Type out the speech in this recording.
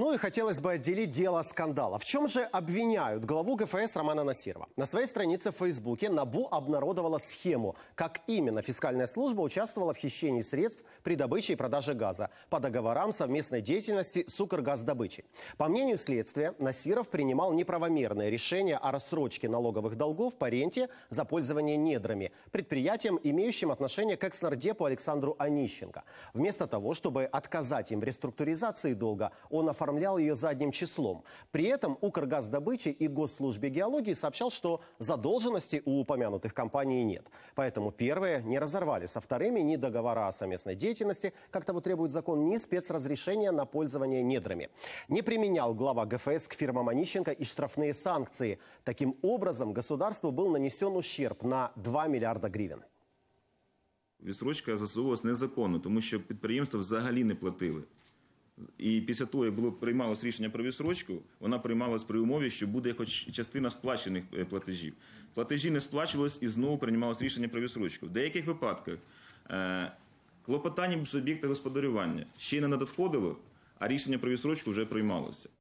Ну и хотелось бы отделить дело от скандала. В чем же обвиняют главу ГФС Романа Насирова? На своей странице в Фейсбуке НАБУ обнародовала схему, как именно фискальная служба участвовала в хищении средств при добыче и продаже газа по договорам совместной деятельности с Укргаздобычей. По мнению следствия, Насиров принимал неправомерное решение о рассрочке налоговых долгов по ренте за пользование недрами предприятием, имеющим отношение к экс Александру Онищенко. Вместо того, чтобы отказать им в реструктуризации долга, он оформил оформлял ее задним числом. При этом Укргаздобыче и Госслужбе геологии сообщал, что задолженности у упомянутых компаний нет. Поэтому первые не разорвали со а вторыми ни договора о совместной деятельности, как того требует закон, ни спецразрешения на пользование недрами. Не применял глава ГФС к фирмам Онищенко и штрафные санкции. Таким образом, государству был нанесен ущерб на 2 мільярда гривень. Відсрочка застосовувалась незаконно, тому що підприємства взагалі не платили. І після того, як було приймалось рішення про відсрочку, вона приймалась при умові, що буде хоч частина сплачених е, платежів. Платежі не сплачувались і знову приймалось рішення про відсрочку. В деяких випадках е, клопотання з об'єкта господарювання ще не надходило, а рішення про відсрочку вже приймалося.